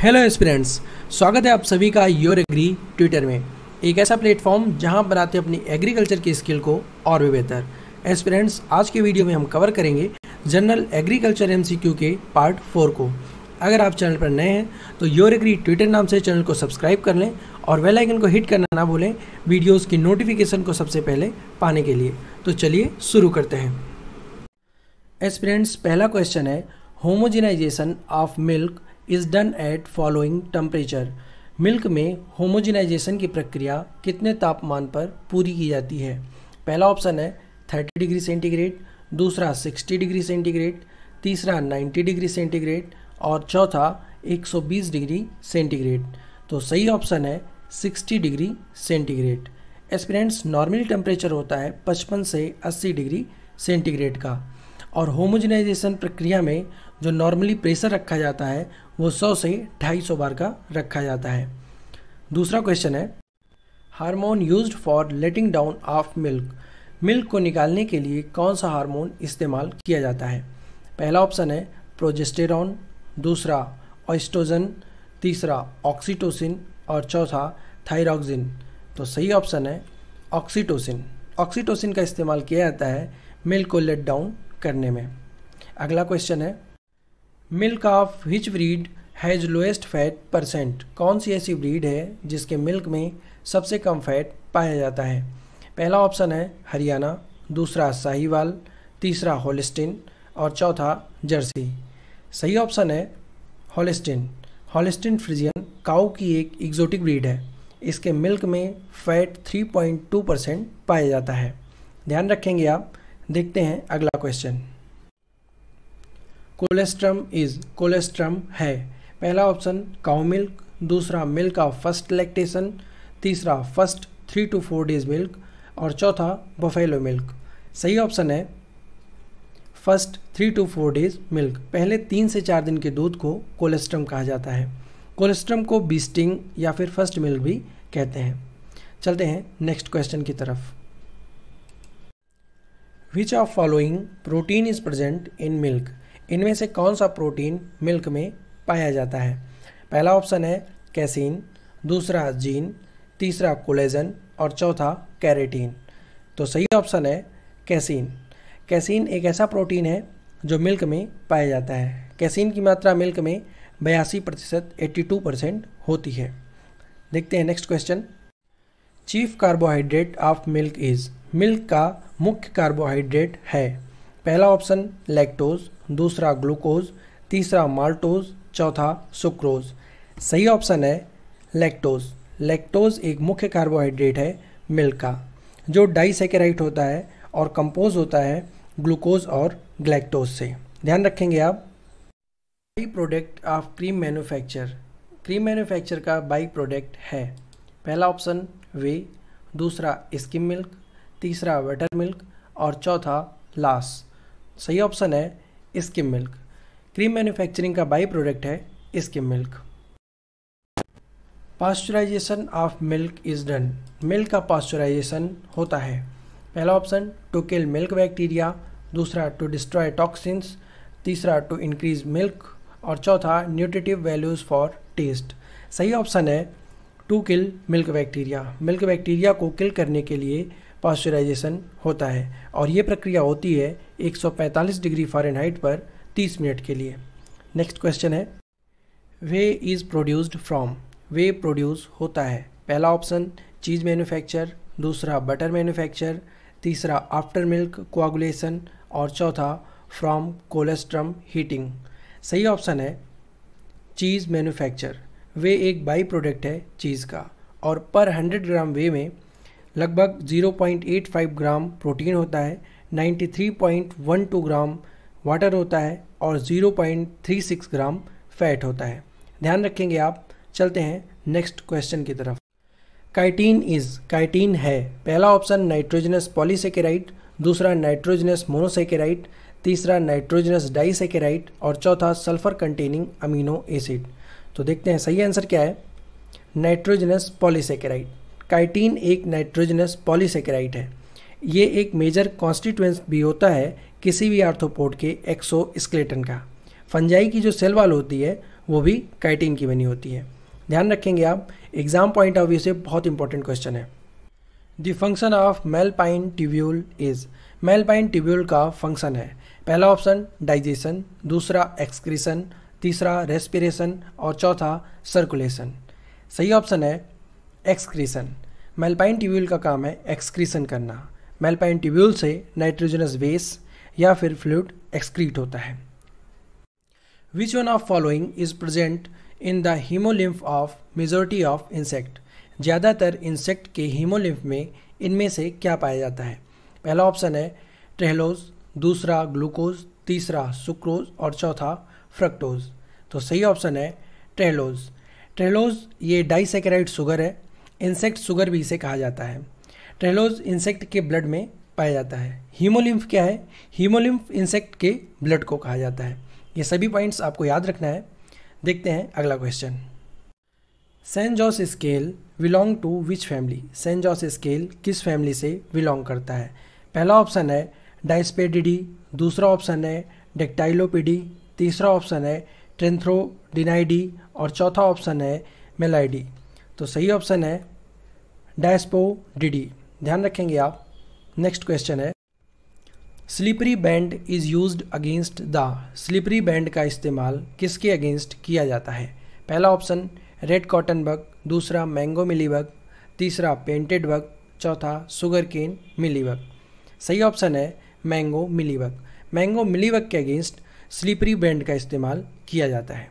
hello students स्वागत है आप सभी का योर एग्री ट्विटर में एक ऐसा प्लेटफॉर्म जहां बनाते अपनी एग्रीकल्चर की स्किल को और भी बेहतर एस्पिरेंट्स आज के वीडियो में हम कवर करेंगे जनरल एग्रीकल्चर एमसीक्यू के पार्ट फोर को अगर आप चैनल पर नए हैं तो योर एग्री ट्विटर नाम से चैनल को सब्सक्राइब कर लें और वेलाइकन आइकन को हिट करना ना भूलें वीडियोज़ की नोटिफिकेशन को सबसे पहले पाने के लिए तो चलिए शुरू करते हैं एस्पिरेंट्स पहला क्वेश्चन है homogenization of milk is done at following temperature milk में होमोजिनाइजेशन की प्रक्रिया कितने तापमान पर पूरी की जाती है पहला ऑप्शन है 30 डिग्री सेंटीग्रेड दूसरा 60 डिग्री सेंटीग्रेड तीसरा 90 डिग्री सेंटीग्रेड और चौथा 120 डिग्री सेंटीग्रेड तो सही ऑप्शन है 60 degree centigrade aspirants normal temperature होता है 55 से 80 डिग्री सेंटीग्रेड का और होमोजेनाइजेशन प्रक्रिया में जो नॉर्मली प्रेशर रखा जाता है वो 100 से 250 बार का रखा जाता है दूसरा क्वेश्चन है hormone use for letting down of milk milk को निकालने के लिए कौन सा हार्मोन इस्तेमाल किया जाता है पहला ऑप्शन है प्रोजेस्टेरॉन दूसरा ऑस्ट्रोजन तीसरा ऑक्सीटोसिन और चौथा थायरोक्सिन तो सही ऑप्शन है ऑक्सीटोसिन ऑक्सीटोसिन का इस्तेमाल किया जाता है मिल्क को लेट डाउन करने में अगला क्वेश्चन है milk of which breed has lowest fat percent कौन सी ऐसी ब्रीड है जिसके मिल्क में सबसे कम फैट पाया जाता है पहला ऑप्शन है हरियाणा दूसरा साहीवाल तीसरा होलिस्टिन और चौथा जर्सी सही ऑप्शन है होलिस्टिन होलिस्टिन फ्रिजियन काऊ की एक एग्जोटिक ब्रीड है इसके मिल्क में फैट 3.2 परसेंट पाया जाता है ध्यान रखेंगे आप देखते हैं अगला क्वेश्चन कोलेस्ट्रम इज कोलेस्ट्रम है पहला ऑप्शन काउ मिल्क दूसरा मिल्क ऑफ फर्स्ट लैक्टेशन तीसरा first three to four days milk और चौथा बफेलो मिल्क सही ऑप्शन है first three to four days milk पहले तीन से चार दिन के दूध को कोलेस्ट्रम कहा जाता है कोलेस्ट्रम को बीस्टिंग या फिर फर्स्ट मिल्क भी कहते हैं चलते हैं नेक्स्ट क्वेश्चन की तरफ which of following protein is present in milk इनमें से कौन सा प्रोटीन मिल्क में पाया जाता है पहला ऑप्शन है कैसीन दूसरा जीन तीसरा कोलेजन और चौथा कैरेटीन तो सही ऑप्शन है कैसीन कैसीन एक ऐसा प्रोटीन है जो मिल्क में पाया जाता है कैसीन की मात्रा मिल्क में बयासी प्रतिशत एट्टी टू परसेंट होती है देखते हैं next question chief carbohydrate of milk is milk का मुख्य कार्बोहाइड्रेट है पहला ऑप्शन लैक्टोज दूसरा ग्लूकोज तीसरा माल्टोज चौथा सुक्रोज सही ऑप्शन है लैक्टोज लैक्टोज एक मुख्य कार्बोहाइड्रेट है मिल्क का जो डाइसेकेराइट होता है और कंपोज होता है ग्लूकोज और ग्लैक्टोज से ध्यान रखेंगे आप by product of cream manufacture cream manufacture का बाई प्रोडक्ट है पहला ऑप्शन वे दूसरा स्किम मिल्क तीसरा वेटर मिल्क और चौथा लास सही ऑप्शन है स्किम मिल्क क्रीम मैन्युफैक्चरिंग का बाई प्रोडक्ट है skim milk pasteurization of milk is done milk का पास्चराइजेशन होता है पहला option to kill milk bacteria दूसरा टू डिस्ट्रॉय टॉक्सिन्स तीसरा टू इंक्रीज मिल्क और चौथा न्यूट्रिटिव वैल्यूज़ फॉर टेस्ट सही ऑप्शन है to kill milk bacteria milk bacteria को किल करने के लिए पॉस्चराइजेशन होता है और ये प्रक्रिया होती है 145 डिग्री फ़ारेनहाइट पर 30 मिनट के लिए नेक्स्ट क्वेश्चन है whey is produced from whey produce होता है पहला ऑप्शन चीज़ मैन्युफैक्चर दूसरा बटर मैन्युफैक्चर तीसरा आफ्टर मिल्क कोआगुलेशन और चौथा फ्रॉम कोलेस्ट्रम हीटिंग सही ऑप्शन है चीज़ मैन्युफैक्चर वे एक बाई प्रोडक्ट है चीज़ का और पर 100 ग्राम वे में लगभग 0.85 ग्राम प्रोटीन होता है 93.12 ग्राम वाटर होता है और 0.36 ग्राम फैट होता है ध्यान रखेंगे आप चलते हैं नेक्स्ट क्वेश्चन की तरफ काइटीन इज काइटीन है पहला ऑप्शन नाइट्रोजनस पॉलीसेकेराइट दूसरा नाइट्रोजनस मोनोसेकेराइट तीसरा नाइट्रोजनस डाइसेकेराइट और चौथा सल्फर कंटेनिंग अमीनो एसिड तो देखते हैं सही आंसर क्या है नाइट्रोजनस पॉलीसेकेराइट काइटीन एक नाइट्रोजनस पॉलीसेकेराइड है ये एक मेजर कॉन्स्टिट्यूंस भी होता है किसी भी आर्थोपोड के एक्सो स्केलेटन का फंजाई की जो सेल वाल होती है वो भी काइटीन की बनी होती है ध्यान रखेंगे आप एग्जाम पॉइंट ऑफ व्यू से बहुत इंपॉर्टेंट क्वेश्चन है the function of malpighian tubule is malpighian tubule का फंक्शन है पहला ऑप्शन डाइजेशन दूसरा एक्सक्रीशन तीसरा रेस्पिरेशन और चौथा सर्कुलेशन सही ऑप्शन है एक्सक्रीसन मेलपाइन ट्यूब्यूल का काम है एक्सक्रीसन करना मेल्पाइन ट्यूब्यूल से नाइट्रोजनस वेस या फिर फ्लूड एक्सक्रीट होता है which one of following is present in the haemolymph of majority of insect ज़्यादातर इंसेक्ट के हीमोलिम्फ में इनमें से क्या पाया जाता है पहला ऑप्शन है ट्रेहलोज दूसरा ग्लूकोज तीसरा सुक्रोज और चौथा फ्रक्टोज तो सही ऑप्शन है ट्रेहलोज ट्रेहलोज ये डाइसेकेराइड शुगर है इंसेक्ट सुगर भी इसे कहा जाता है ट्रेलोज इंसेक्ट के ब्लड में पाया जाता है हीमोलिम्फ क्या है हीमोलिम्फ इंसेक्ट के ब्लड को कहा जाता है ये सभी पॉइंट्स आपको याद रखना है देखते हैं अगला question San Jose scale belong to which family San Jose scale किस फैमिली से बिलोंग करता है पहला ऑप्शन है डाइस्पेडिडी दूसरा ऑप्शन है डेक्टाइलोपीडी तीसरा ऑप्शन है ट्रेंथ्रोडिनाइडी और चौथा ऑप्शन है मेलाइडी तो सही ऑप्शन है डैसपो डीडी ध्यान रखेंगे आप नेक्स्ट क्वेश्चन है slippery band is use against the slippery band का इस्तेमाल किसके अगेंस्ट किया जाता है पहला ऑप्शन रेड कॉटन बग दूसरा मैंगो मिली बग तीसरा पेंटेड बग चौथा सुगर केन मिली बग सही ऑप्शन है mango mealy bug mango mealy bug के अगेंस्ट स्लिपरी बैंड का इस्तेमाल किया जाता है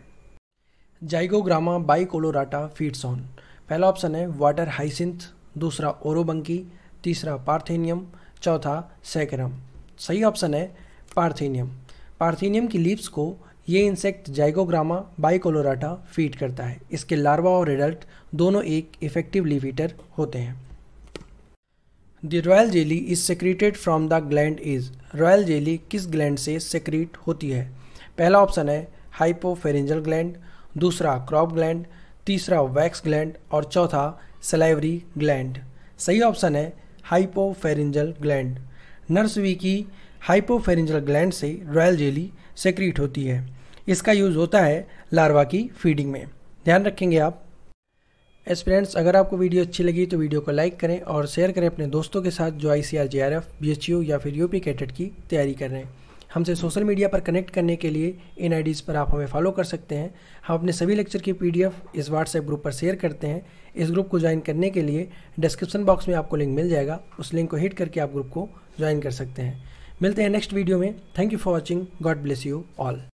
Zygogramma bicolorata feeds on पहला ऑप्शन है वाटर हाइसिंथ दूसरा ओरोबंकी तीसरा पार्थेनियम चौथा सैकरम सही ऑप्शन है पार्थेनियम पार्थेनियम की लीव्स को ये इंसेक्ट जाइगोग्रामा बाइकोलोराटा फीड करता है इसके लार्वा और एडल्ट दोनों एक इफेक्टिव लिविटर होते हैं the royal jelly is secreted from the gland is royal jelly किस ग्लैंड से सेक्रेट होती है पहला ऑप्शन है हाइपोफेरेंजल ग्लैंड दूसरा क्रॉप ग्लैंड तीसरा वैक्स ग्लैंड और चौथा सलाइवरी ग्लैंड सही ऑप्शन है हाइपोफेरिंजल ग्लैंड नर्सवी की हाइपोफेरिंजल ग्लैंड से रॉयल जेली सेक्रीट होती है इसका यूज़ होता है लार्वा की फीडिंग में ध्यान रखेंगे आप एस्पिरेंट्स अगर आपको वीडियो अच्छी लगी तो वीडियो को लाइक करें और शेयर करें अपने दोस्तों के साथ जो I C R R F B H U या फिर यू पी की तैयारी कर रहे हैं हमसे सोशल मीडिया पर कनेक्ट करने के लिए इन आई पर आप हमें फॉलो कर सकते हैं हम अपने सभी लेक्चर की पी इस व्हाट्सएप ग्रुप पर शेयर करते हैं इस ग्रुप को ज्वाइन करने के लिए डिस्क्रिप्शन बॉक्स में आपको लिंक मिल जाएगा उस लिंक को हिट करके आप ग्रुप को ज्वाइन कर सकते हैं मिलते हैं नेक्स्ट वीडियो में thank you for watching God bless you all